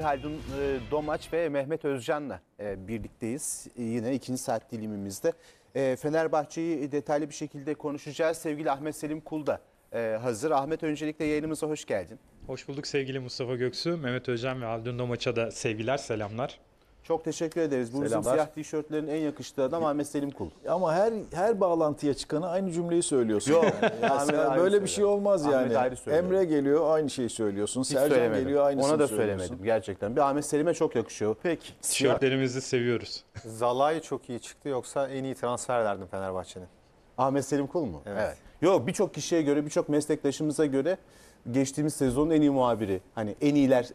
Haldun e, Domaç ve Mehmet Özcan'la e, birlikteyiz. E, yine ikinci saat dilimimizde. Fenerbahçe'yi detaylı bir şekilde konuşacağız. Sevgili Ahmet Selim Kul da hazır. Ahmet öncelikle yayınımıza hoş geldin. Hoş bulduk sevgili Mustafa Göksu. Mehmet Özcan ve Haldun Domaç'a da sevgiler, selamlar. Çok teşekkür ederiz. Bu bizim siyah tişörtlerin en yakıştığı adam Ahmet Selim Kul. Ama her her bağlantıya çıkanı aynı cümleyi söylüyorsun. Yok. Yani. Ya böyle bir şey olmaz Ahmet yani. ayrı Emre geliyor aynı şeyi söylüyorsun. Hiç Sercan söylemedim. geliyor aynısını Ona da söylemedim gerçekten. Bir Ahmet Selim'e çok yakışıyor. Peki. Siyah. Tişörtlerimizi seviyoruz. Zala'y çok iyi çıktı yoksa en iyi transfer derdim Fenerbahçe'nin. Ahmet Selim Kul mu? Evet. Yok birçok kişiye göre, birçok meslektaşımıza göre geçtiğimiz sezonun en iyi muhabiri. Hani en iyiler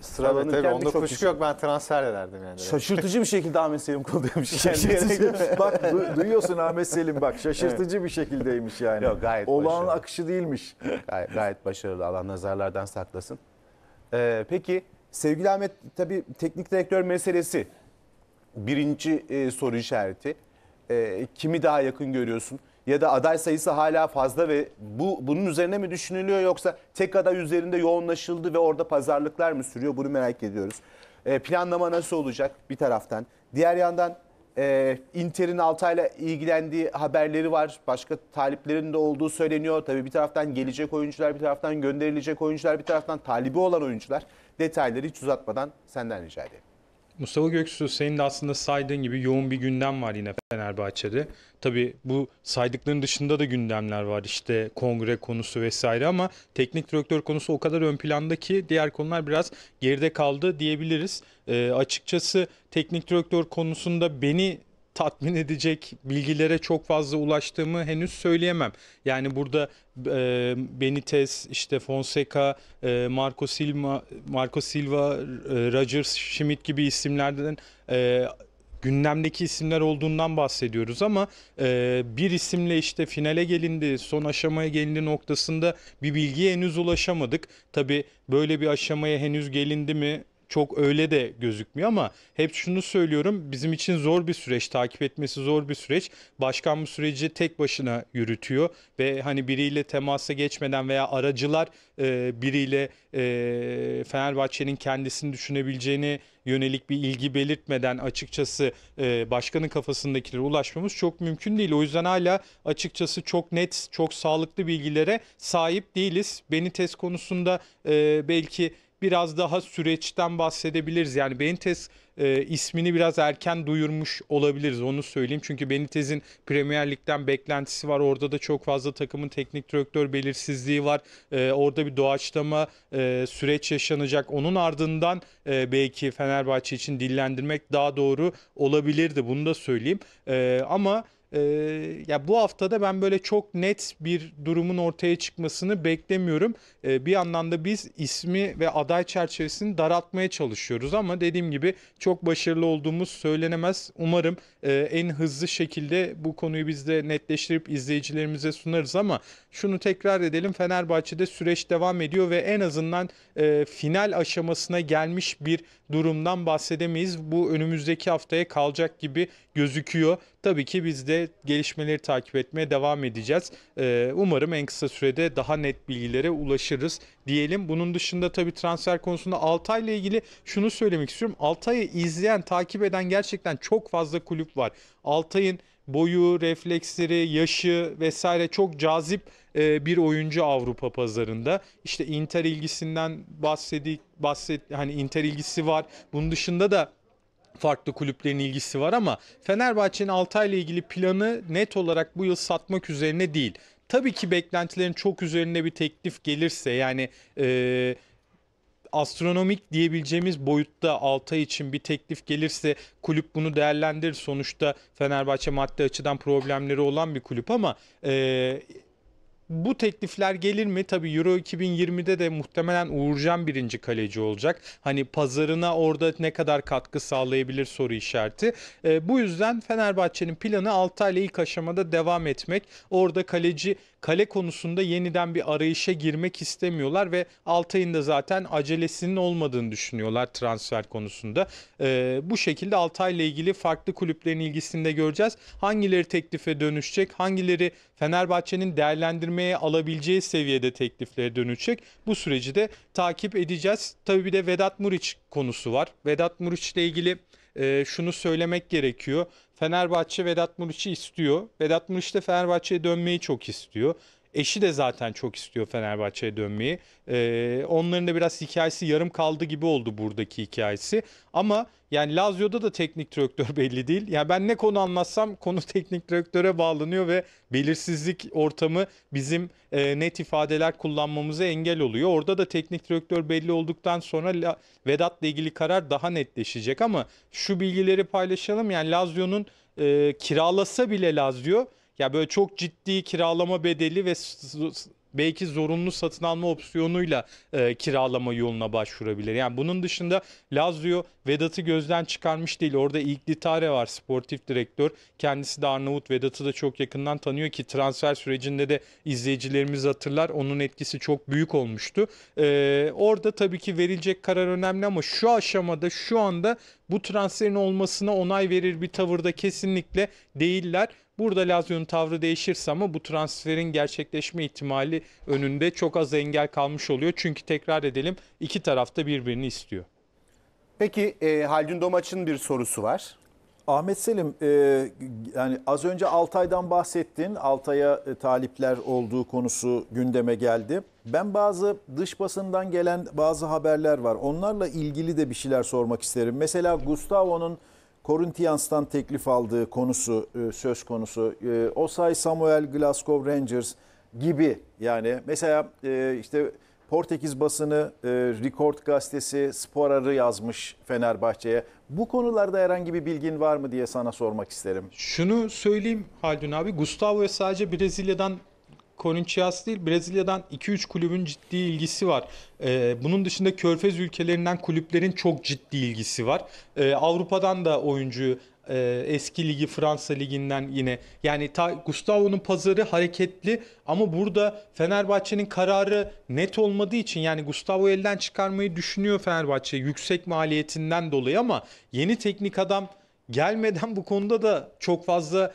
sıralanırken tabii, tabii. Onda çok kuşku yok ben transfer ederdim yani. Şaşırtıcı bir şekilde Ahmet Selim kol Şaşırtıcı. Bak du- duyuyorsun Ahmet Selim bak şaşırtıcı bir şekildeymiş yani. Yok gayet Olağan başarılı. akışı değilmiş. Gayet, gayet başarılı Allah nazarlardan saklasın. Ee, peki sevgili Ahmet tabii teknik direktör meselesi birinci e, soru işareti. E, kimi daha yakın görüyorsun? ya da aday sayısı hala fazla ve bu bunun üzerine mi düşünülüyor yoksa tek aday üzerinde yoğunlaşıldı ve orada pazarlıklar mı sürüyor bunu merak ediyoruz. E, planlama nasıl olacak bir taraftan? Diğer yandan e, Inter'in Altay'la ilgilendiği haberleri var. Başka taliplerin de olduğu söyleniyor. Tabii bir taraftan gelecek oyuncular, bir taraftan gönderilecek oyuncular, bir taraftan talibi olan oyuncular. Detayları hiç uzatmadan senden rica ederim. Mustafa Göksu senin de aslında saydığın gibi yoğun bir gündem var yine Fenerbahçe'de. Tabii bu saydıkların dışında da gündemler var işte kongre konusu vesaire ama teknik direktör konusu o kadar ön planda ki diğer konular biraz geride kaldı diyebiliriz. E, açıkçası teknik direktör konusunda beni tatmin edecek bilgilere çok fazla ulaştığımı henüz söyleyemem. Yani burada e, Benitez, işte Fonseca, e, Marco Silva, Marco Silva, e, Roger Schmidt gibi isimlerden e, gündemdeki isimler olduğundan bahsediyoruz ama e, bir isimle işte finale gelindi, son aşamaya gelindi noktasında bir bilgiye henüz ulaşamadık. Tabi böyle bir aşamaya henüz gelindi mi çok öyle de gözükmüyor ama hep şunu söylüyorum bizim için zor bir süreç takip etmesi zor bir süreç. Başkan bu süreci tek başına yürütüyor ve hani biriyle temasa geçmeden veya aracılar e, biriyle e, Fenerbahçe'nin kendisini düşünebileceğini yönelik bir ilgi belirtmeden açıkçası e, başkanın kafasındakilere ulaşmamız çok mümkün değil. O yüzden hala açıkçası çok net, çok sağlıklı bilgilere sahip değiliz. Beni test konusunda e, belki biraz daha süreçten bahsedebiliriz. Yani beyin e, ismini biraz erken duyurmuş olabiliriz onu söyleyeyim. Çünkü Benitez'in Premier Lig'den beklentisi var. Orada da çok fazla takımın teknik direktör belirsizliği var. E, orada bir doğaçlama e, süreç yaşanacak. Onun ardından e, belki Fenerbahçe için dillendirmek daha doğru olabilirdi. Bunu da söyleyeyim. E, ama e, ya bu haftada ben böyle çok net bir durumun ortaya çıkmasını beklemiyorum. E, bir yandan da biz ismi ve aday çerçevesini daraltmaya çalışıyoruz ama dediğim gibi çok başarılı olduğumuz söylenemez. Umarım e, en hızlı şekilde bu konuyu biz de netleştirip izleyicilerimize sunarız ama şunu tekrar edelim. Fenerbahçe'de süreç devam ediyor ve en azından e, final aşamasına gelmiş bir durumdan bahsedemeyiz. Bu önümüzdeki haftaya kalacak gibi gözüküyor. Tabii ki biz de gelişmeleri takip etmeye devam edeceğiz. E, umarım en kısa sürede daha net bilgilere ulaşırız diyelim. Bunun dışında tabii transfer konusunda Altay ile ilgili şunu söylemek istiyorum. Altay'a izleyen, takip eden gerçekten çok fazla kulüp var. Altay'ın boyu, refleksleri, yaşı vesaire çok cazip e, bir oyuncu Avrupa pazarında. İşte Inter ilgisinden bahsedik, bahset hani Inter ilgisi var. Bunun dışında da farklı kulüplerin ilgisi var ama Fenerbahçe'nin Altay ile ilgili planı net olarak bu yıl satmak üzerine değil. Tabii ki beklentilerin çok üzerine bir teklif gelirse yani e, astronomik diyebileceğimiz boyutta Altay için bir teklif gelirse kulüp bunu değerlendirir. Sonuçta Fenerbahçe madde açıdan problemleri olan bir kulüp ama e, bu teklifler gelir mi? Tabii Euro 2020'de de muhtemelen Uğurcan birinci kaleci olacak. Hani pazarına orada ne kadar katkı sağlayabilir soru işareti. E, bu yüzden Fenerbahçe'nin planı Altay ile ilk aşamada devam etmek. Orada kaleci kale konusunda yeniden bir arayışa girmek istemiyorlar ve Altay'ın da zaten acelesinin olmadığını düşünüyorlar transfer konusunda. E, bu şekilde Altay ile ilgili farklı kulüplerin ilgisini de göreceğiz. Hangileri teklife dönüşecek? Hangileri Fenerbahçe'nin değerlendirmesi görmeye alabileceği seviyede tekliflere dönecek. Bu süreci de takip edeceğiz. Tabii bir de Vedat Muriç konusu var. Vedat Muriç ile ilgili e, şunu söylemek gerekiyor. Fenerbahçe Vedat Muriç'i istiyor. Vedat Muriç de Fenerbahçe'ye dönmeyi çok istiyor. Eşi de zaten çok istiyor Fenerbahçe'ye dönmeyi. E, onların da biraz hikayesi yarım kaldı gibi oldu buradaki hikayesi. Ama yani Lazio'da da teknik direktör belli değil. Yani ben ne konu anlatsam konu teknik direktöre bağlanıyor ve belirsizlik ortamı bizim e, net ifadeler kullanmamıza engel oluyor. Orada da teknik direktör belli olduktan sonra La, Vedat'la ilgili karar daha netleşecek ama şu bilgileri paylaşalım. Yani Lazio'nun e, kiralasa bile Lazio ya böyle çok ciddi kiralama bedeli ve belki zorunlu satın alma opsiyonuyla e, kiralama yoluna başvurabilir. Yani bunun dışında Lazio Vedat'ı gözden çıkarmış değil. Orada ilk Litare var sportif direktör. Kendisi de Arnavut Vedat'ı da çok yakından tanıyor ki transfer sürecinde de izleyicilerimiz hatırlar. Onun etkisi çok büyük olmuştu. E, orada tabii ki verilecek karar önemli ama şu aşamada şu anda bu transferin olmasına onay verir bir tavırda kesinlikle değiller. Burada Lazio'nun tavrı değişirse ama bu transferin gerçekleşme ihtimali önünde çok az engel kalmış oluyor. Çünkü tekrar edelim iki tarafta birbirini istiyor. Peki e, Haldun Domaç'ın bir sorusu var. Ahmet Selim, e, yani az önce Altay'dan bahsettin. Altay'a e, talipler olduğu konusu gündeme geldi. Ben bazı dış basından gelen bazı haberler var. Onlarla ilgili de bir şeyler sormak isterim. Mesela Gustavo'nun Corinthians'tan teklif aldığı konusu e, söz konusu. E, Osay Samuel Glasgow Rangers gibi yani mesela e, işte Portekiz basını, Record gazetesi, Sporarı yazmış Fenerbahçe'ye. Bu konularda herhangi bir bilgin var mı diye sana sormak isterim. Şunu söyleyeyim Haldun abi, Gustavo sadece Brezilya'dan Corinthians değil Brezilya'dan 2-3 kulübün ciddi ilgisi var. Ee, bunun dışında Körfez ülkelerinden kulüplerin çok ciddi ilgisi var. Ee, Avrupa'dan da oyuncu e, eski ligi Fransa liginden yine yani ta, Gustavo'nun pazarı hareketli ama burada Fenerbahçe'nin kararı net olmadığı için yani Gustavo elden çıkarmayı düşünüyor Fenerbahçe yüksek maliyetinden dolayı ama yeni teknik adam gelmeden bu konuda da çok fazla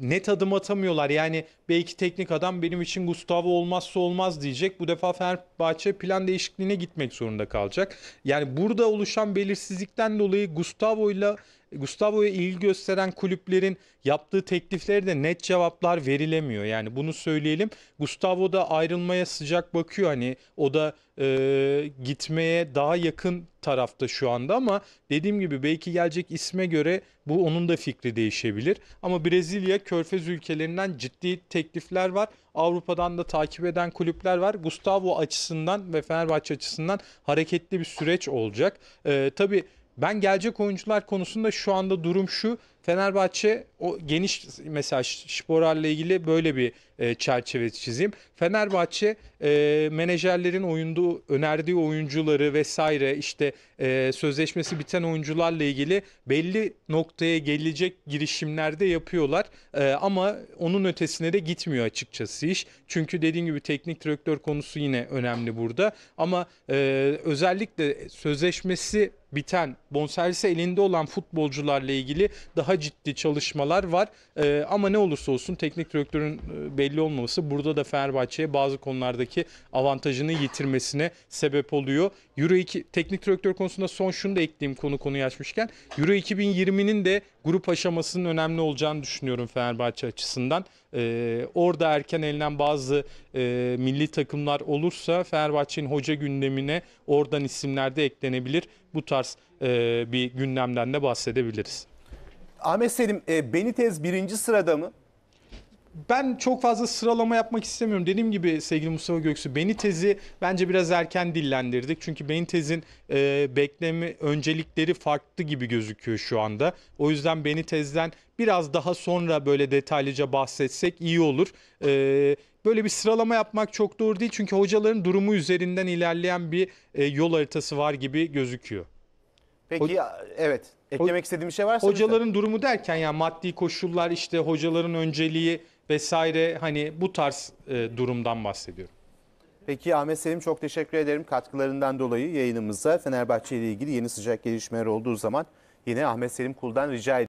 net adım atamıyorlar. Yani belki teknik adam benim için Gustavo olmazsa olmaz diyecek. Bu defa Fenerbahçe plan değişikliğine gitmek zorunda kalacak. Yani burada oluşan belirsizlikten dolayı Gustavo ile Gustavo'ya ilgi gösteren kulüplerin yaptığı tekliflere de net cevaplar verilemiyor. Yani bunu söyleyelim. Gustavo da ayrılmaya sıcak bakıyor. Hani o da e, gitmeye daha yakın tarafta şu anda ama dediğim gibi belki gelecek isme göre bu onun da fikri değişebilir. Ama Brezilya körfez ülkelerinden ciddi teklifler var. Avrupa'dan da takip eden kulüpler var. Gustavo açısından ve Fenerbahçe açısından hareketli bir süreç olacak. E, tabii ben gelecek oyuncular konusunda şu anda durum şu. Fenerbahçe o geniş mesela Sporal'le ilgili böyle bir e, çerçeve çizeyim. Fenerbahçe e, menajerlerin oyunduğu, önerdiği oyuncuları vesaire işte e, sözleşmesi biten oyuncularla ilgili belli noktaya gelecek girişimlerde yapıyorlar. E, ama onun ötesine de gitmiyor açıkçası iş. Çünkü dediğim gibi teknik direktör konusu yine önemli burada. Ama e, özellikle sözleşmesi biten, bonservisi elinde olan futbolcularla ilgili daha ciddi çalışmalar var. E, ama ne olursa olsun teknik direktörün e, belli olmaması burada da Fenerbahçe'ye bazı konulardaki avantajını yitirmesine sebep oluyor. Euro 2 teknik direktör konusunda son şunu da ekleyeyim konu konuyu açmışken. Euro 2020'nin de grup aşamasının önemli olacağını düşünüyorum Fenerbahçe açısından. Ee, orada erken elenen bazı e, milli takımlar olursa Fenerbahçe'nin hoca gündemine oradan isimler de eklenebilir. Bu tarz e, bir gündemden de bahsedebiliriz. Ahmet Selim e, Benitez birinci sırada mı? ben çok fazla sıralama yapmak istemiyorum. Dediğim gibi sevgili Mustafa Göksu Benitez'i bence biraz erken dillendirdik. Çünkü Benitez'in e, beklemi öncelikleri farklı gibi gözüküyor şu anda. O yüzden Benitez'den biraz daha sonra böyle detaylıca bahsetsek iyi olur. E, böyle bir sıralama yapmak çok doğru değil. Çünkü hocaların durumu üzerinden ilerleyen bir e, yol haritası var gibi gözüküyor. Peki evet eklemek istediğim bir şey varsa Hocaların lütfen. durumu derken yani maddi koşullar işte hocaların önceliği vesaire hani bu tarz e, durumdan bahsediyorum. Peki Ahmet Selim çok teşekkür ederim katkılarından dolayı yayınımıza Fenerbahçe ile ilgili yeni sıcak gelişmeler olduğu zaman yine Ahmet Selim Kul'dan rica ediyorum.